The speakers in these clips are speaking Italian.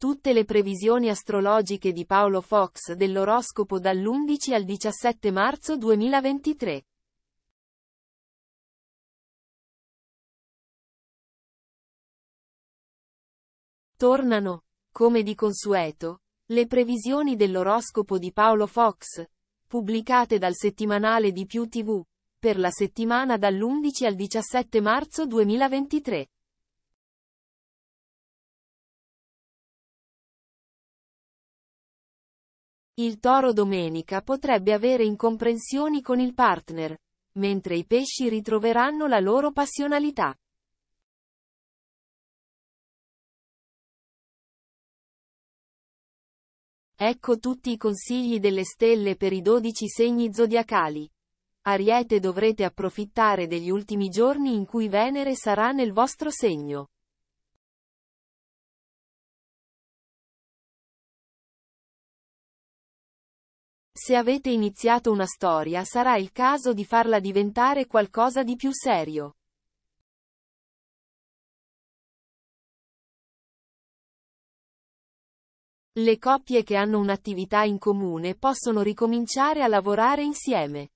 Tutte le previsioni astrologiche di Paolo Fox dell'oroscopo dall'11 al 17 marzo 2023. Tornano, come di consueto, le previsioni dell'oroscopo di Paolo Fox, pubblicate dal settimanale di Più TV, per la settimana dall'11 al 17 marzo 2023. Il toro domenica potrebbe avere incomprensioni con il partner, mentre i pesci ritroveranno la loro passionalità. Ecco tutti i consigli delle stelle per i 12 segni zodiacali. Ariete dovrete approfittare degli ultimi giorni in cui Venere sarà nel vostro segno. se avete iniziato una storia sarà il caso di farla diventare qualcosa di più serio. Le coppie che hanno un'attività in comune possono ricominciare a lavorare insieme.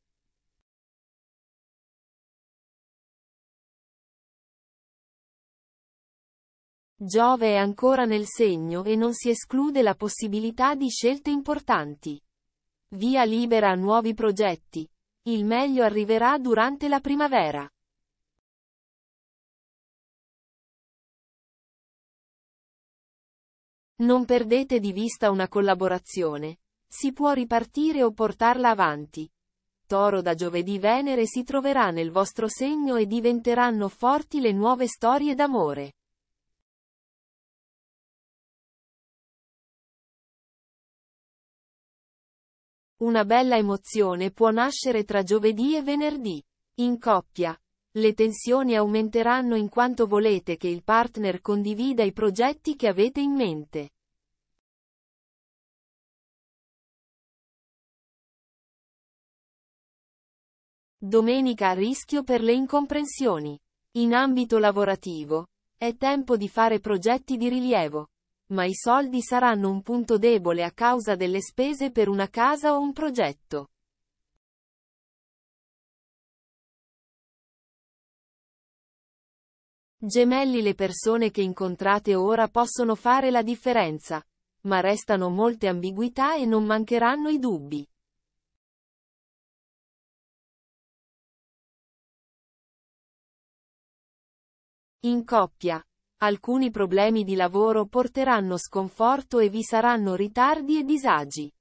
Giove è ancora nel segno e non si esclude la possibilità di scelte importanti. Via libera a nuovi progetti. Il meglio arriverà durante la primavera. Non perdete di vista una collaborazione. Si può ripartire o portarla avanti. Toro da giovedì Venere si troverà nel vostro segno e diventeranno forti le nuove storie d'amore. Una bella emozione può nascere tra giovedì e venerdì. In coppia. Le tensioni aumenteranno in quanto volete che il partner condivida i progetti che avete in mente. Domenica a rischio per le incomprensioni. In ambito lavorativo, è tempo di fare progetti di rilievo. Ma i soldi saranno un punto debole a causa delle spese per una casa o un progetto. Gemelli le persone che incontrate ora possono fare la differenza, ma restano molte ambiguità e non mancheranno i dubbi. In coppia, alcuni problemi di lavoro porteranno sconforto e vi saranno ritardi e disagi.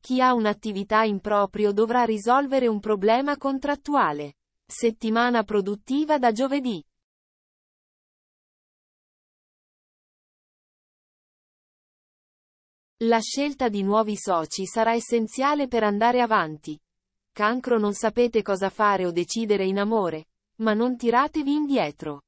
Chi ha un'attività in proprio dovrà risolvere un problema contrattuale. Settimana produttiva da giovedì. La scelta di nuovi soci sarà essenziale per andare avanti. Cancro non sapete cosa fare o decidere in amore, ma non tiratevi indietro.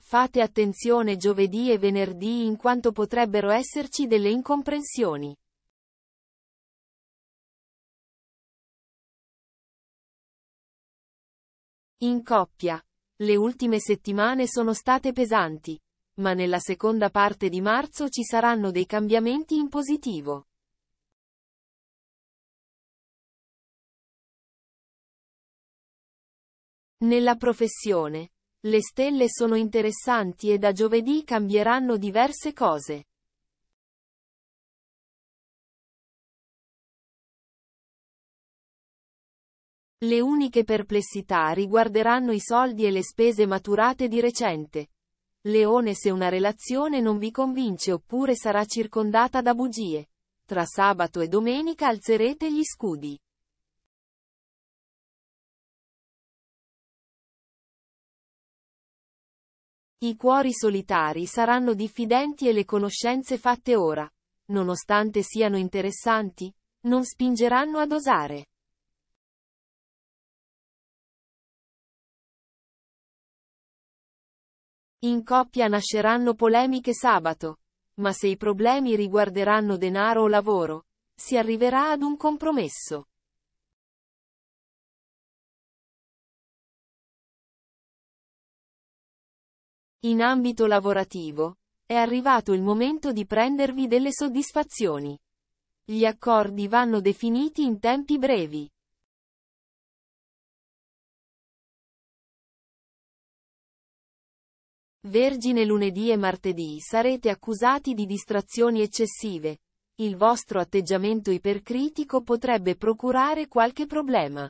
Fate attenzione giovedì e venerdì in quanto potrebbero esserci delle incomprensioni. In coppia. Le ultime settimane sono state pesanti ma nella seconda parte di marzo ci saranno dei cambiamenti in positivo. Nella professione. Le stelle sono interessanti e da giovedì cambieranno diverse cose. Le uniche perplessità riguarderanno i soldi e le spese maturate di recente. Leone se una relazione non vi convince oppure sarà circondata da bugie. Tra sabato e domenica alzerete gli scudi. I cuori solitari saranno diffidenti e le conoscenze fatte ora, nonostante siano interessanti, non spingeranno ad osare. In coppia nasceranno polemiche sabato. Ma se i problemi riguarderanno denaro o lavoro, si arriverà ad un compromesso. In ambito lavorativo, è arrivato il momento di prendervi delle soddisfazioni. Gli accordi vanno definiti in tempi brevi. Vergine lunedì e martedì sarete accusati di distrazioni eccessive. Il vostro atteggiamento ipercritico potrebbe procurare qualche problema.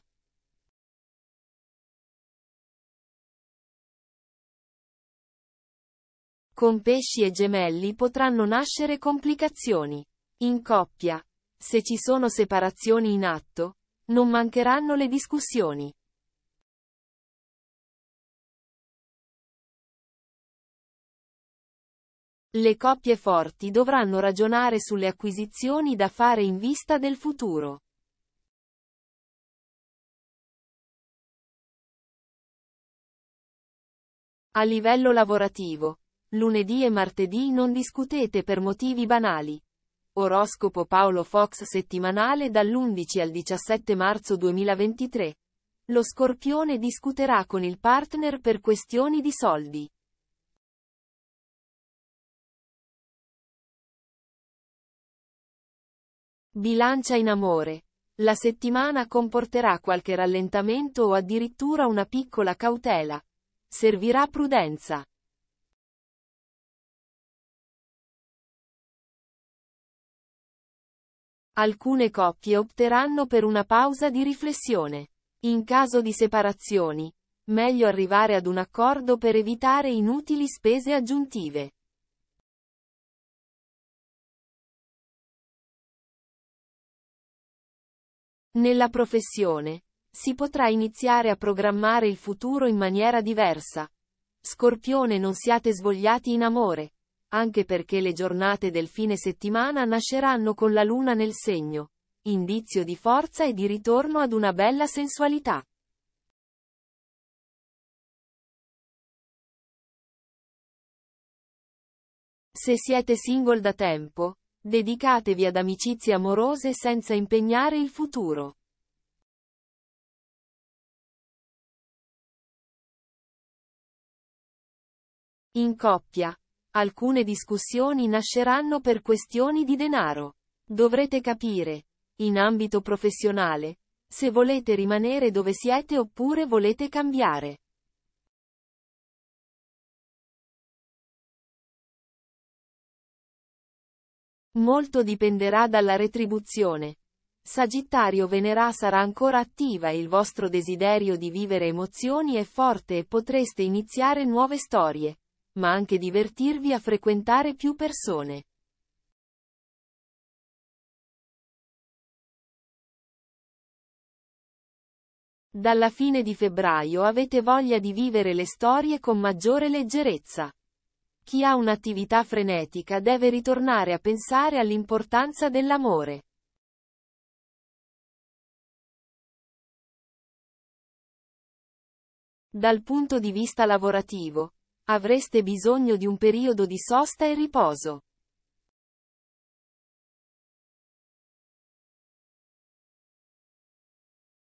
Con pesci e gemelli potranno nascere complicazioni. In coppia, se ci sono separazioni in atto, non mancheranno le discussioni. Le coppie forti dovranno ragionare sulle acquisizioni da fare in vista del futuro. A livello lavorativo, lunedì e martedì non discutete per motivi banali. Oroscopo Paolo Fox settimanale dall'11 al 17 marzo 2023. Lo scorpione discuterà con il partner per questioni di soldi. Bilancia in amore. La settimana comporterà qualche rallentamento o addirittura una piccola cautela. Servirà prudenza. Alcune coppie opteranno per una pausa di riflessione. In caso di separazioni, meglio arrivare ad un accordo per evitare inutili spese aggiuntive. Nella professione, si potrà iniziare a programmare il futuro in maniera diversa. Scorpione non siate svogliati in amore, anche perché le giornate del fine settimana nasceranno con la luna nel segno, indizio di forza e di ritorno ad una bella sensualità. Se siete single da tempo, Dedicatevi ad amicizie amorose senza impegnare il futuro. In coppia. Alcune discussioni nasceranno per questioni di denaro. Dovrete capire, in ambito professionale, se volete rimanere dove siete oppure volete cambiare. Molto dipenderà dalla retribuzione. Sagittario Venerà sarà ancora attiva e il vostro desiderio di vivere emozioni è forte e potreste iniziare nuove storie, ma anche divertirvi a frequentare più persone. Dalla fine di febbraio avete voglia di vivere le storie con maggiore leggerezza. Chi ha un'attività frenetica deve ritornare a pensare all'importanza dell'amore. Dal punto di vista lavorativo, avreste bisogno di un periodo di sosta e riposo.